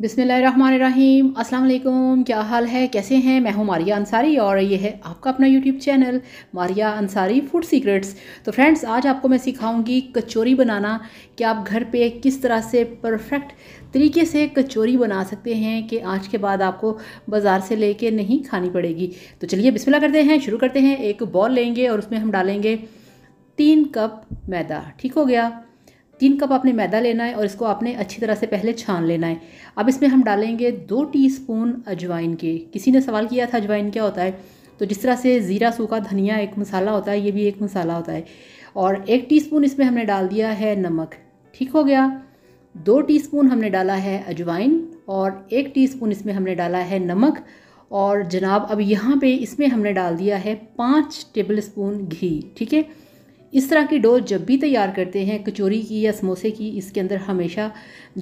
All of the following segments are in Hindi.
बिसमीम अल्लाम क्या हाल है कैसे हैं मैं हूँ मारिया अंसारी और ये है आपका अपना YouTube channel Maria Ansari food secrets तो फ्रेंड्स आज आपको मैं सिखाऊंगी कचौरी बनाना कि आप घर पे किस तरह से परफेक्ट तरीके से कचौरी बना सकते हैं कि आज के बाद आपको बाज़ार से ले नहीं खानी पड़ेगी तो चलिए बिस्मिल्लाह करते हैं शुरू करते हैं एक बॉल लेंगे और उसमें हम डालेंगे तीन कप मैदा ठीक हो गया तीन कप आपने मैदा लेना है और इसको आपने अच्छी तरह से पहले छान लेना है अब इसमें हम डालेंगे दो टीस्पून अजवाइन के किसी ने सवाल किया था अजवाइन क्या होता है तो जिस तरह से ज़ीरा सूखा धनिया एक मसाला होता है ये भी एक मसाला होता है और एक टी इसमें हमने डाल दिया है नमक ठीक हो गया दो टी हमने डाला है अजवाइन और एक टी इसमें हमने डाला है नमक और जनाब अब यहाँ पे इसमें हमने डाल दिया है पाँच टेबल स्पून घी ठीक है इस तरह की डो जब भी तैयार करते हैं कचौरी की या समोसे की इसके अंदर हमेशा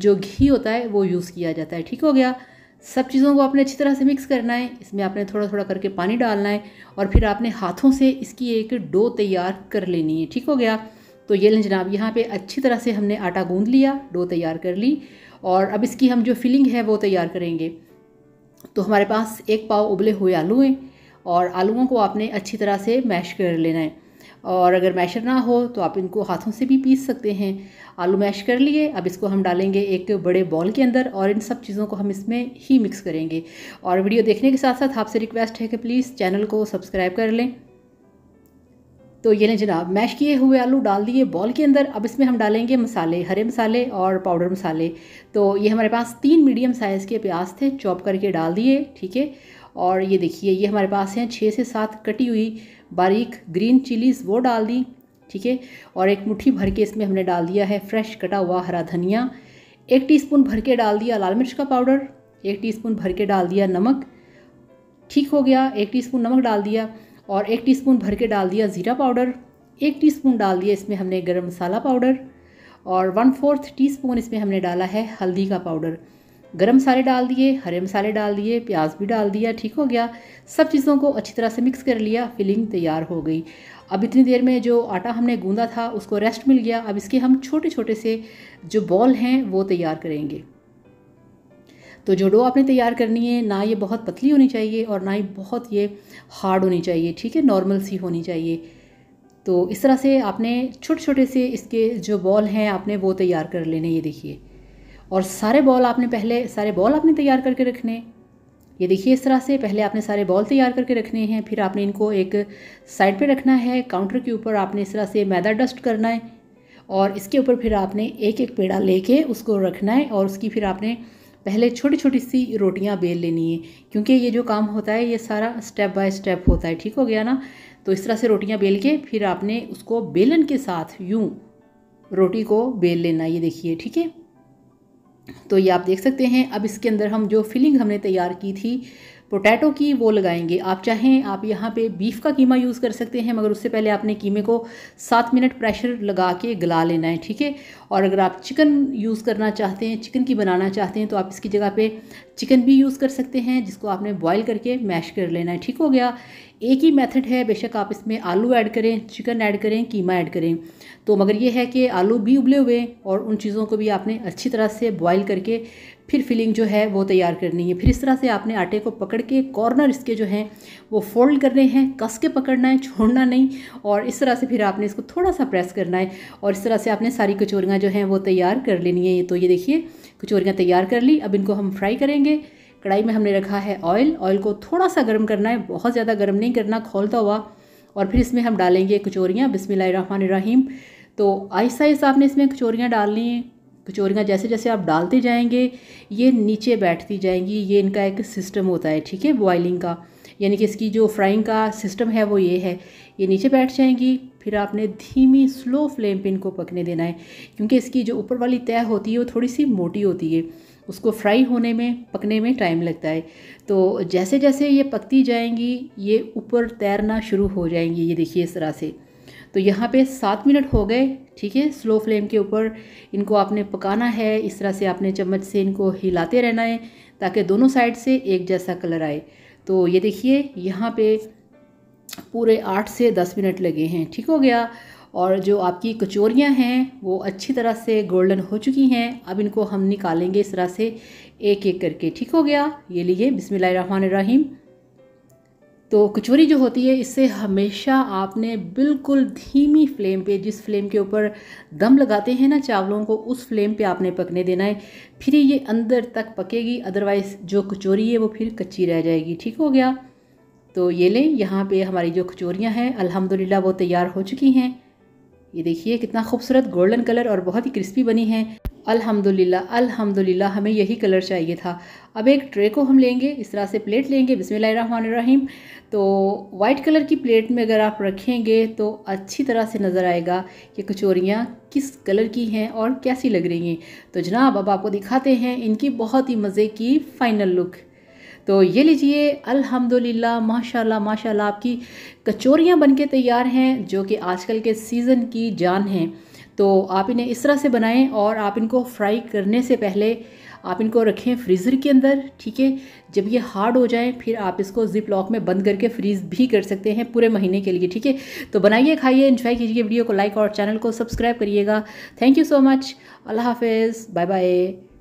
जो घी होता है वो यूज़ किया जाता है ठीक हो गया सब चीज़ों को आपने अच्छी तरह से मिक्स करना है इसमें आपने थोड़ा थोड़ा करके पानी डालना है और फिर आपने हाथों से इसकी एक डो तैयार कर लेनी है ठीक हो गया तो ये लें जनाब यहाँ पे अच्छी तरह से हमने आटा गूंद लिया डो तैयार कर ली और अब इसकी हम जो फिलिंग है वो तैयार करेंगे तो हमारे पास एक पाव उबले हुए आलू हैं और आलूओं को आपने अच्छी तरह से मैश कर लेना है और अगर मैशर ना हो तो आप इनको हाथों से भी पीस सकते हैं आलू मैश कर लिए अब इसको हम डालेंगे एक बड़े बॉल के अंदर और इन सब चीज़ों को हम इसमें ही मिक्स करेंगे और वीडियो देखने के साथ साथ आपसे रिक्वेस्ट है कि प्लीज़ चैनल को सब्सक्राइब कर लें तो ये लें जनाब मैश किए हुए आलू डाल दिए बॉल के अंदर अब इसमें हम डालेंगे मसाले हरे मसाले और पाउडर मसाले तो ये हमारे पास तीन मीडियम साइज़ के प्याज थे चॉप करके डाल दिए ठीक है और ये देखिए ये हमारे पास हैं छः से सात कटी हुई बारीक ग्रीन चिलीज़ वो डाल दी ठीक है और एक मुट्ठी भर के इसमें हमने डाल दिया है फ्रेश कटा हुआ हरा धनिया एक टीस्पून भर के डाल दिया लाल मिर्च का पाउडर एक टीस्पून भर के डाल दिया नमक ठीक हो गया एक टीस्पून नमक डाल दिया और एक टीस्पून भर के डाल दिया ज़ीरा पाउडर एक टीस्पून डाल दिया इसमें हमने गरम मसाला पाउडर और वन फोर्थ टीस्पून इसमें हमने डाला है हल्दी का पाउडर गरम मसाले डाल दिए हरे मसाले डाल दिए प्याज भी डाल दिया ठीक हो गया सब चीज़ों को अच्छी तरह से मिक्स कर लिया फिलिंग तैयार हो गई अब इतनी देर में जो आटा हमने गूंदा था उसको रेस्ट मिल गया अब इसके हम छोटे छोटे से जो बॉल हैं वो तैयार करेंगे तो जो डो आपने तैयार करनी है ना ये बहुत पतली होनी चाहिए और ना ही बहुत ये हार्ड होनी चाहिए ठीक है नॉर्मल सी होनी चाहिए तो इस तरह से आपने छोटे छोटे से इसके जो बॉल हैं आपने वो तैयार कर लेने ये देखिए और सारे बॉल आपने पहले सारे बॉल आपने तैयार करके रखने ये देखिए इस तरह से पहले आपने सारे बॉल तैयार करके रखने हैं फिर आपने इनको एक साइड पे रखना है काउंटर के ऊपर आपने इस तरह से मैदा डस्ट करना है और इसके ऊपर फिर आपने एक एक पेड़ा लेके उसको रखना है और उसकी फिर आपने पहले छोटी छोटी सी रोटियां बेल लेनी है क्योंकि ये जो काम होता है ये सारा स्टेप बाय स्टेप होता है ठीक हो गया ना तो इस तरह से रोटियाँ बेल के फिर आपने उसको बेलन के साथ यूँ रोटी को बेल लेना ये देखिए ठीक है तो ये आप देख सकते हैं अब इसके अंदर हम जो फिलिंग हमने तैयार की थी पोटैटो की वो लगाएंगे आप चाहें आप यहाँ पे बीफ का कीमा यूज़ कर सकते हैं मगर उससे पहले आपने कीमे को सात मिनट प्रेशर लगा के गला लेना है ठीक है और अगर आप चिकन यूज़ करना चाहते हैं चिकन की बनाना चाहते हैं तो आप इसकी जगह पे चिकन भी यूज़ कर सकते हैं जिसको आपने बॉयल करके मैश कर लेना है ठीक हो गया एक ही मेथड है बेशक आप इसमें आलू ऐड करें चिकन ऐड करें कीमा ऐड करें तो मगर ये है कि आलू भी उबले हुए और उन चीज़ों को भी आपने अच्छी तरह से बॉईल करके फिर फिलिंग जो है वो तैयार करनी है फिर इस तरह से आपने आटे को पकड़ पकड़ के कॉर्नर इसके जो हैं वो फोल्ड करने हैं कस के पकड़ना है छोड़ना नहीं और इस तरह से फिर आपने इसको थोड़ा सा प्रेस करना है और इस तरह से आपने सारी कचोरियाँ जो हैं वो तैयार कर लेनी है तो ये देखिए कचोरियाँ तैयार कर ली अब इनको हम फ्राई करेंगे कढ़ाई में हमने रखा है ऑयल ऑयल को थोड़ा सा गर्म करना है बहुत ज़्यादा गर्म नहीं करना खोलता हुआ और फिर इसमें हम डालेंगे कचोरियाँ बिसमिल्लर रहीम तो आहिस्ता आहिस्ता आपने इसमें कचोरियाँ डालनी हैं कचौरियाँ जैसे जैसे आप डालते जाएंगे ये नीचे बैठती जाएंगी ये इनका एक सिस्टम होता है ठीक है बॉइलिंग का यानी कि इसकी जो फ्राइंग का सिस्टम है वो ये है ये नीचे बैठ जाएंगी फिर आपने धीमी स्लो फ्लेम पे इनको पकने देना है क्योंकि इसकी जो ऊपर वाली तय होती है वो थोड़ी सी मोटी होती है उसको फ्राई होने में पकने में टाइम लगता है तो जैसे जैसे ये पकती जाएंगी ये ऊपर तैरना शुरू हो जाएंगी ये देखिए इस तरह से तो यहाँ पे सात मिनट हो गए ठीक है स्लो फ्लेम के ऊपर इनको आपने पकाना है इस तरह से आपने चम्मच से इनको हिलाते रहना है ताकि दोनों साइड से एक जैसा कलर आए तो ये देखिए यहाँ पे पूरे आठ से दस मिनट लगे हैं ठीक हो गया और जो आपकी कचोरियाँ हैं वो अच्छी तरह से गोल्डन हो चुकी हैं अब इनको हम निकालेंगे इस तरह से एक एक करके ठीक हो गया ये लिए बिसमिल्लर रहीम तो कचौरी जो होती है इसे हमेशा आपने बिल्कुल धीमी फ्लेम पे जिस फ्लेम के ऊपर दम लगाते हैं ना चावलों को उस फ्लेम पे आपने पकने देना है फिर ये अंदर तक पकेगी अदरवाइज़ जो कचौरी है वो फिर कच्ची रह जाएगी ठीक हो गया तो ये लें यहाँ पे हमारी जो कचौरियाँ हैं अल्हम्दुलिल्लाह वो तैयार हो चुकी हैं ये देखिए कितना खूबसूरत गोल्डन कलर और बहुत ही क्रिस्पी बनी है अल्हम्दुलिल्लाह अल्हम्दुलिल्लाह हमें यही कलर चाहिए था अब एक ट्रे को हम लेंगे इस तरह से प्लेट लेंगे बिसमीम तो वाइट कलर की प्लेट में अगर आप रखेंगे तो अच्छी तरह से नज़र आएगा कि कचोरियाँ किस कलर की हैं और कैसी लग रही हैं तो जनाब अब आपको दिखाते हैं इनकी बहुत ही मज़े की फ़ाइनल लुक तो ये लीजिए अल्हम्दुलिल्लाह माशाल्लाह माशाल्लाह आपकी बन बनके तैयार हैं जो कि आजकल के सीज़न की जान हैं तो आप इन्हें इस तरह से बनाएं और आप इनको फ्राई करने से पहले आप इनको रखें फ्रीज़र के अंदर ठीक है जब ये हार्ड हो जाए फिर आप इसको जिप लॉक में बंद करके फ्रीज़ भी कर सकते हैं पूरे महीने के लिए ठीक है तो बनाइए खाइए इन्जॉय कीजिए वीडियो को लाइक और चैनल को सब्सक्राइब करिएगा thank you so much Allah हाफिज़ बाय बाय